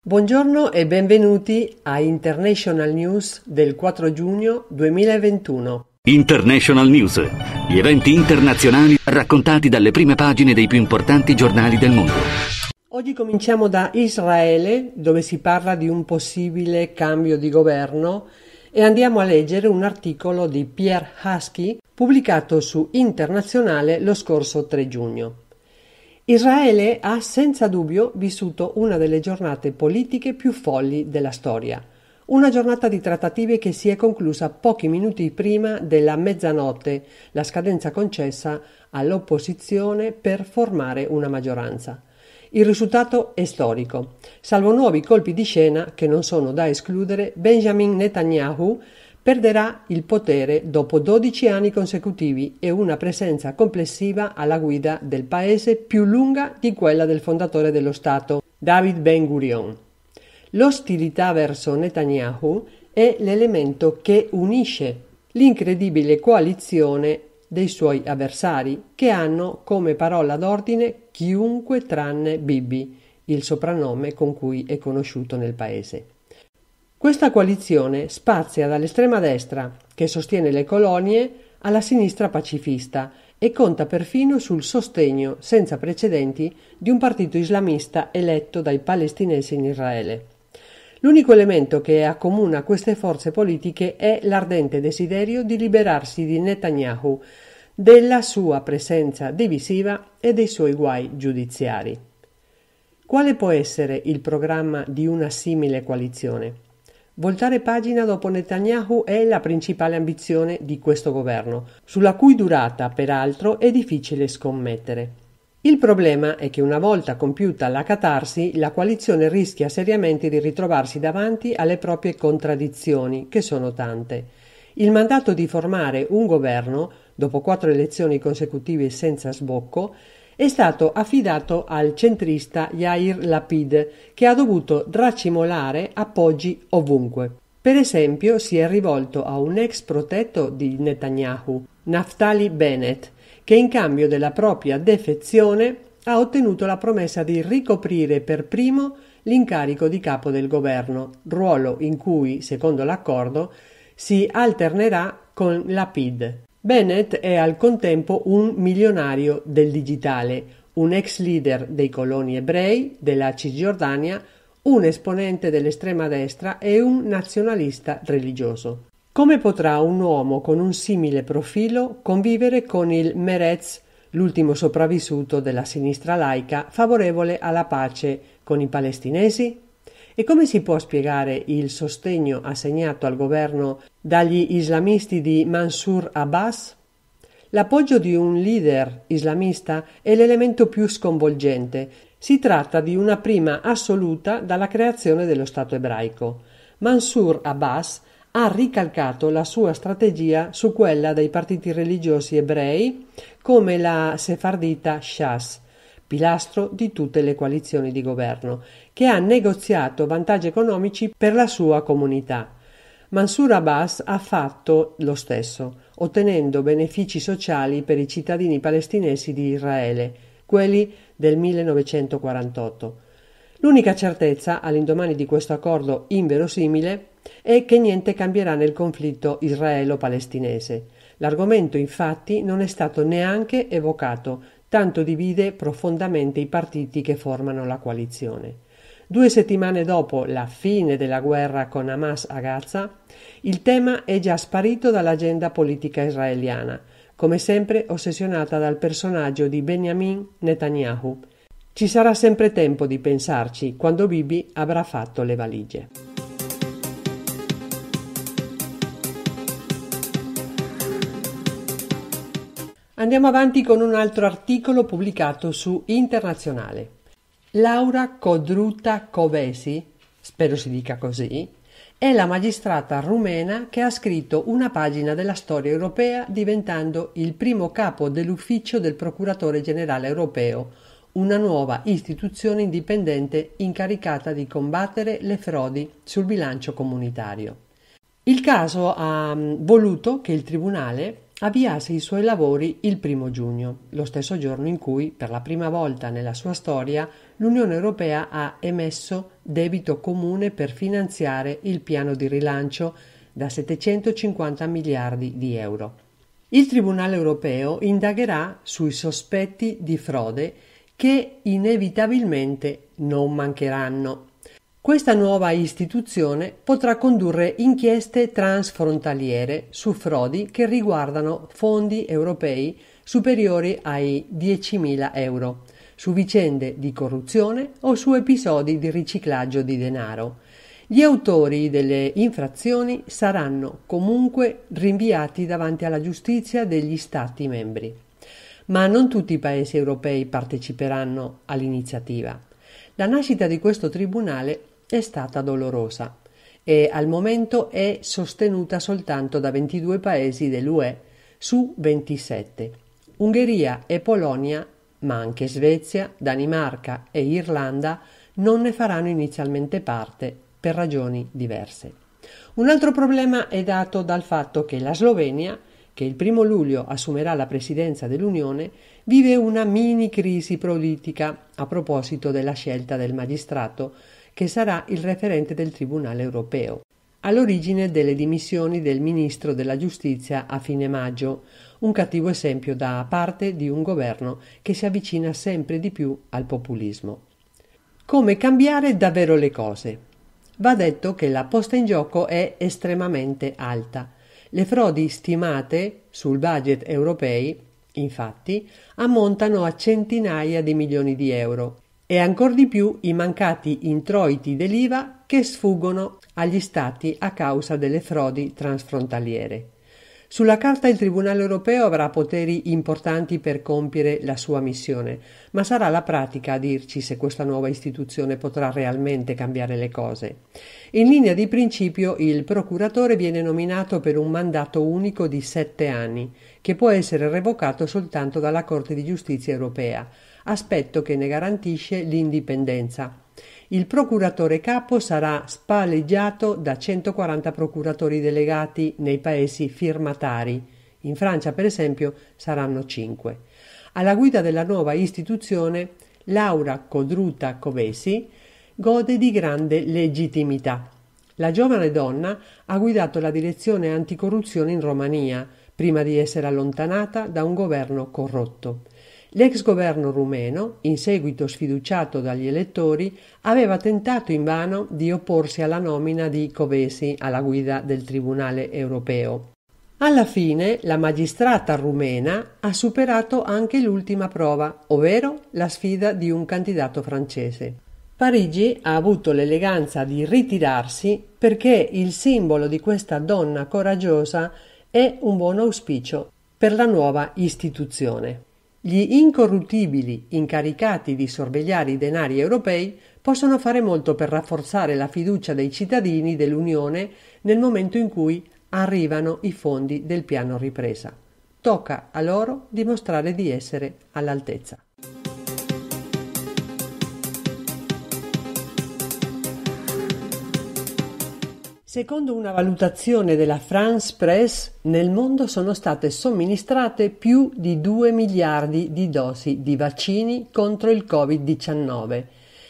Buongiorno e benvenuti a International News del 4 giugno 2021. International News, gli eventi internazionali raccontati dalle prime pagine dei più importanti giornali del mondo. Oggi cominciamo da Israele, dove si parla di un possibile cambio di governo e andiamo a leggere un articolo di Pierre Husky pubblicato su Internazionale lo scorso 3 giugno. Israele ha senza dubbio vissuto una delle giornate politiche più folli della storia. Una giornata di trattative che si è conclusa pochi minuti prima della mezzanotte, la scadenza concessa all'opposizione per formare una maggioranza. Il risultato è storico. Salvo nuovi colpi di scena, che non sono da escludere, Benjamin Netanyahu perderà il potere dopo 12 anni consecutivi e una presenza complessiva alla guida del paese più lunga di quella del fondatore dello Stato, David Ben Gurion. L'ostilità verso Netanyahu è l'elemento che unisce l'incredibile coalizione dei suoi avversari, che hanno come parola d'ordine chiunque tranne Bibi, il soprannome con cui è conosciuto nel paese. Questa coalizione spazia dall'estrema destra, che sostiene le colonie, alla sinistra pacifista e conta perfino sul sostegno senza precedenti di un partito islamista eletto dai palestinesi in Israele. L'unico elemento che accomuna queste forze politiche è l'ardente desiderio di liberarsi di Netanyahu, della sua presenza divisiva e dei suoi guai giudiziari. Quale può essere il programma di una simile coalizione? Voltare pagina dopo Netanyahu è la principale ambizione di questo governo, sulla cui durata, peraltro, è difficile scommettere. Il problema è che una volta compiuta la catarsi, la coalizione rischia seriamente di ritrovarsi davanti alle proprie contraddizioni, che sono tante. Il mandato di formare un governo, dopo quattro elezioni consecutive senza sbocco, è stato affidato al centrista Yair Lapid, che ha dovuto racimolare appoggi ovunque. Per esempio, si è rivolto a un ex protetto di Netanyahu, Naftali Bennett, che in cambio della propria defezione ha ottenuto la promessa di ricoprire per primo l'incarico di capo del governo, ruolo in cui, secondo l'accordo, si alternerà con la PID. Bennett è al contempo un milionario del digitale, un ex leader dei coloni ebrei della Cisgiordania, un esponente dell'estrema destra e un nazionalista religioso. Come potrà un uomo con un simile profilo convivere con il Merez, l'ultimo sopravvissuto della sinistra laica favorevole alla pace con i palestinesi? E come si può spiegare il sostegno assegnato al governo dagli islamisti di Mansur Abbas? L'appoggio di un leader islamista è l'elemento più sconvolgente. Si tratta di una prima assoluta dalla creazione dello Stato ebraico. Mansur Abbas ha ricalcato la sua strategia su quella dei partiti religiosi ebrei come la sefardita Shas, pilastro di tutte le coalizioni di governo, che ha negoziato vantaggi economici per la sua comunità. Mansour Abbas ha fatto lo stesso, ottenendo benefici sociali per i cittadini palestinesi di Israele, quelli del 1948. L'unica certezza all'indomani di questo accordo inverosimile è che niente cambierà nel conflitto israelo-palestinese. L'argomento infatti non è stato neanche evocato tanto divide profondamente i partiti che formano la coalizione. Due settimane dopo la fine della guerra con Hamas a Gaza, il tema è già sparito dall'agenda politica israeliana, come sempre ossessionata dal personaggio di Benjamin Netanyahu. Ci sarà sempre tempo di pensarci quando Bibi avrà fatto le valigie. Andiamo avanti con un altro articolo pubblicato su Internazionale. Laura Codruta Covesi, spero si dica così, è la magistrata rumena che ha scritto una pagina della storia europea diventando il primo capo dell'ufficio del procuratore generale europeo, una nuova istituzione indipendente incaricata di combattere le frodi sul bilancio comunitario. Il caso ha mm, voluto che il tribunale avviasse i suoi lavori il primo giugno, lo stesso giorno in cui, per la prima volta nella sua storia, l'Unione Europea ha emesso debito comune per finanziare il piano di rilancio da 750 miliardi di euro. Il Tribunale europeo indagherà sui sospetti di frode che inevitabilmente non mancheranno questa nuova istituzione potrà condurre inchieste transfrontaliere su frodi che riguardano fondi europei superiori ai 10.000 euro, su vicende di corruzione o su episodi di riciclaggio di denaro. Gli autori delle infrazioni saranno comunque rinviati davanti alla giustizia degli Stati membri. Ma non tutti i Paesi europei parteciperanno all'iniziativa. La nascita di questo tribunale è stata dolorosa e al momento è sostenuta soltanto da 22 paesi dell'UE su 27. Ungheria e Polonia, ma anche Svezia, Danimarca e Irlanda non ne faranno inizialmente parte per ragioni diverse. Un altro problema è dato dal fatto che la Slovenia, che il primo luglio assumerà la presidenza dell'Unione, vive una mini crisi politica a proposito della scelta del magistrato che sarà il referente del Tribunale europeo. All'origine delle dimissioni del ministro della giustizia a fine maggio, un cattivo esempio da parte di un governo che si avvicina sempre di più al populismo. Come cambiare davvero le cose? Va detto che la posta in gioco è estremamente alta. Le frodi stimate sul budget europei, infatti, ammontano a centinaia di milioni di euro e ancor di più i mancati introiti dell'IVA che sfuggono agli Stati a causa delle frodi transfrontaliere. Sulla carta il Tribunale europeo avrà poteri importanti per compiere la sua missione, ma sarà la pratica a dirci se questa nuova istituzione potrà realmente cambiare le cose. In linea di principio il procuratore viene nominato per un mandato unico di sette anni, che può essere revocato soltanto dalla Corte di giustizia europea, aspetto che ne garantisce l'indipendenza. Il procuratore capo sarà spalleggiato da 140 procuratori delegati nei paesi firmatari. In Francia, per esempio, saranno 5. Alla guida della nuova istituzione, Laura Codruta Covesi gode di grande legittimità. La giovane donna ha guidato la direzione anticorruzione in Romania, prima di essere allontanata da un governo corrotto. L'ex governo rumeno, in seguito sfiduciato dagli elettori, aveva tentato invano di opporsi alla nomina di Covesi alla guida del Tribunale europeo. Alla fine la magistrata rumena ha superato anche l'ultima prova, ovvero la sfida di un candidato francese. Parigi ha avuto l'eleganza di ritirarsi perché il simbolo di questa donna coraggiosa è un buon auspicio per la nuova istituzione. Gli incorruttibili, incaricati di sorvegliare i denari europei, possono fare molto per rafforzare la fiducia dei cittadini dell'Unione nel momento in cui arrivano i fondi del piano ripresa. Tocca a loro dimostrare di essere all'altezza. Secondo una valutazione della France Press, nel mondo sono state somministrate più di 2 miliardi di dosi di vaccini contro il Covid-19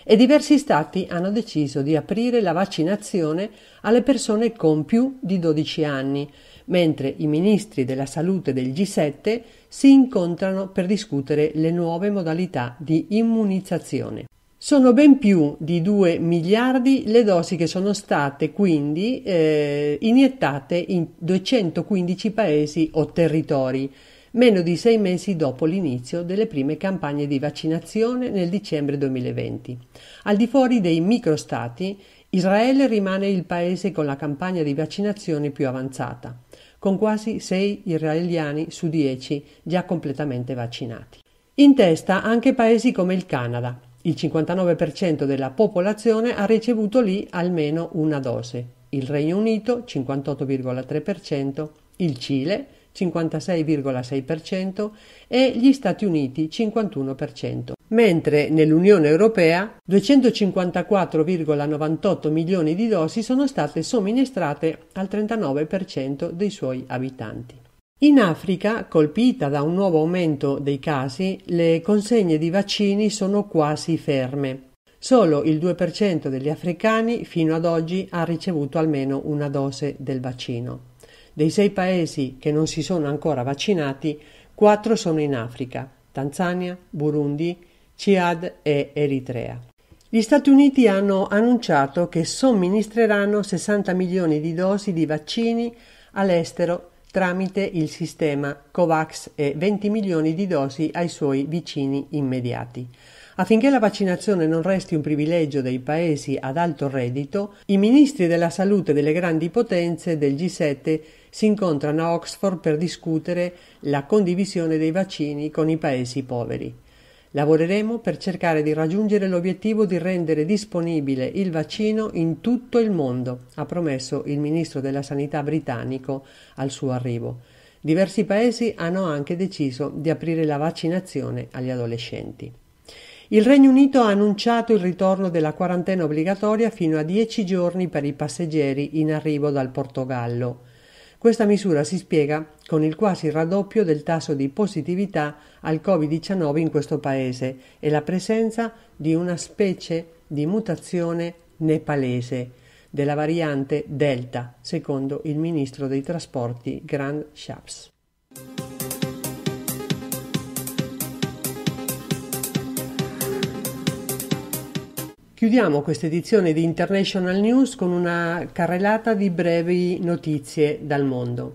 e diversi stati hanno deciso di aprire la vaccinazione alle persone con più di 12 anni, mentre i ministri della salute del G7 si incontrano per discutere le nuove modalità di immunizzazione. Sono ben più di 2 miliardi le dosi che sono state quindi eh, iniettate in 215 paesi o territori, meno di sei mesi dopo l'inizio delle prime campagne di vaccinazione nel dicembre 2020. Al di fuori dei microstati, Israele rimane il paese con la campagna di vaccinazione più avanzata, con quasi 6 israeliani su 10 già completamente vaccinati. In testa anche paesi come il Canada, il 59% della popolazione ha ricevuto lì almeno una dose, il Regno Unito 58,3%, il Cile 56,6% e gli Stati Uniti 51%, mentre nell'Unione Europea 254,98 milioni di dosi sono state somministrate al 39% dei suoi abitanti. In Africa, colpita da un nuovo aumento dei casi, le consegne di vaccini sono quasi ferme. Solo il 2% degli africani fino ad oggi ha ricevuto almeno una dose del vaccino. Dei sei paesi che non si sono ancora vaccinati, quattro sono in Africa, Tanzania, Burundi, Ciad e Eritrea. Gli Stati Uniti hanno annunciato che somministreranno 60 milioni di dosi di vaccini all'estero tramite il sistema COVAX e 20 milioni di dosi ai suoi vicini immediati. Affinché la vaccinazione non resti un privilegio dei paesi ad alto reddito, i ministri della salute delle grandi potenze del G7 si incontrano a Oxford per discutere la condivisione dei vaccini con i paesi poveri. Lavoreremo per cercare di raggiungere l'obiettivo di rendere disponibile il vaccino in tutto il mondo, ha promesso il ministro della Sanità britannico al suo arrivo. Diversi paesi hanno anche deciso di aprire la vaccinazione agli adolescenti. Il Regno Unito ha annunciato il ritorno della quarantena obbligatoria fino a 10 giorni per i passeggeri in arrivo dal Portogallo. Questa misura si spiega con il quasi raddoppio del tasso di positività al Covid-19 in questo paese e la presenza di una specie di mutazione nepalese della variante Delta, secondo il ministro dei trasporti Grand Shaps. Chiudiamo questa edizione di International News con una carrellata di brevi notizie dal mondo.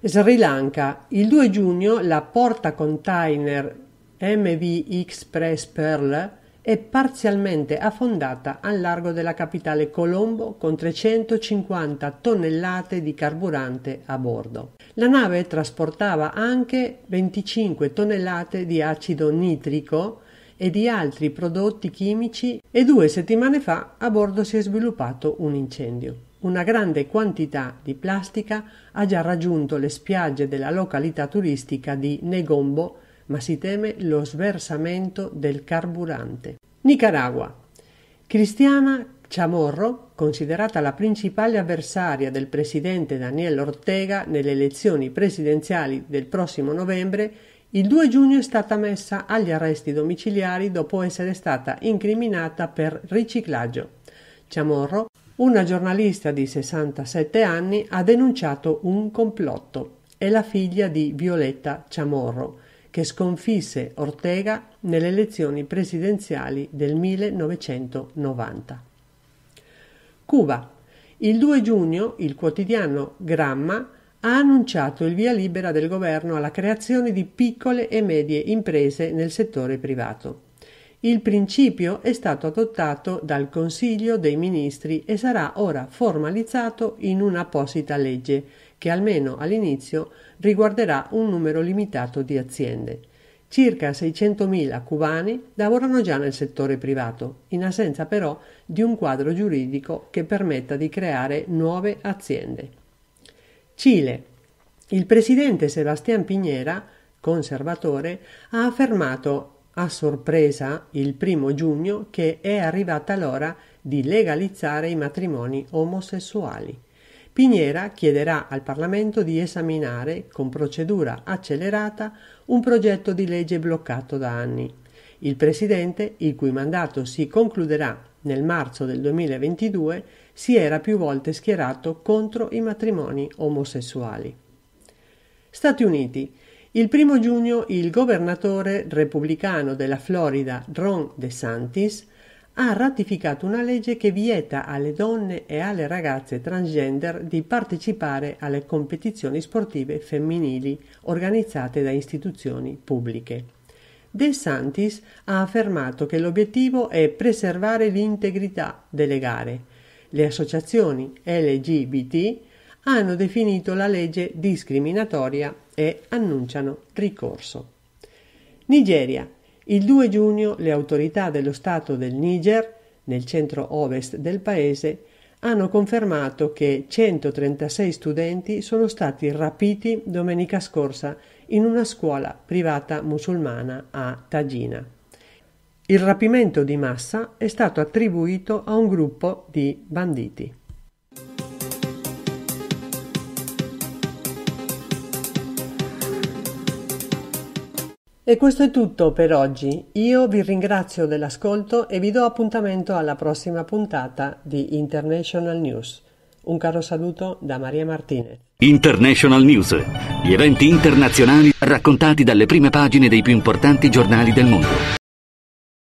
Sri Lanka. Il 2 giugno la porta container MV Express Pearl è parzialmente affondata al largo della capitale Colombo con 350 tonnellate di carburante a bordo. La nave trasportava anche 25 tonnellate di acido nitrico e di altri prodotti chimici e due settimane fa a bordo si è sviluppato un incendio. Una grande quantità di plastica ha già raggiunto le spiagge della località turistica di Negombo, ma si teme lo sversamento del carburante. Nicaragua. Cristiana Chamorro, considerata la principale avversaria del presidente Daniel Ortega nelle elezioni presidenziali del prossimo novembre, il 2 giugno è stata messa agli arresti domiciliari dopo essere stata incriminata per riciclaggio. Ciamorro, una giornalista di 67 anni, ha denunciato un complotto. È la figlia di Violetta Ciamorro, che sconfisse Ortega nelle elezioni presidenziali del 1990. Cuba. Il 2 giugno il quotidiano Gramma ha annunciato il via libera del governo alla creazione di piccole e medie imprese nel settore privato. Il principio è stato adottato dal Consiglio dei Ministri e sarà ora formalizzato in un'apposita legge che almeno all'inizio riguarderà un numero limitato di aziende. Circa 600.000 cubani lavorano già nel settore privato, in assenza però di un quadro giuridico che permetta di creare nuove aziende. Cile. Il presidente Sebastián Piñera, conservatore, ha affermato a sorpresa il primo giugno che è arrivata l'ora di legalizzare i matrimoni omosessuali. Piñera chiederà al Parlamento di esaminare con procedura accelerata un progetto di legge bloccato da anni. Il Presidente, il cui mandato si concluderà nel marzo del 2022, si era più volte schierato contro i matrimoni omosessuali. Stati Uniti. Il primo giugno il governatore repubblicano della Florida Ron DeSantis ha ratificato una legge che vieta alle donne e alle ragazze transgender di partecipare alle competizioni sportive femminili organizzate da istituzioni pubbliche. De Santis ha affermato che l'obiettivo è preservare l'integrità delle gare le associazioni LGBT hanno definito la legge discriminatoria e annunciano ricorso. Nigeria. Il 2 giugno le autorità dello Stato del Niger, nel centro-ovest del paese, hanno confermato che 136 studenti sono stati rapiti domenica scorsa in una scuola privata musulmana a Tagina. Il rapimento di massa è stato attribuito a un gruppo di banditi. E questo è tutto per oggi. Io vi ringrazio dell'ascolto e vi do appuntamento alla prossima puntata di International News. Un caro saluto da Maria Martinez. International News, gli eventi internazionali raccontati dalle prime pagine dei più importanti giornali del mondo.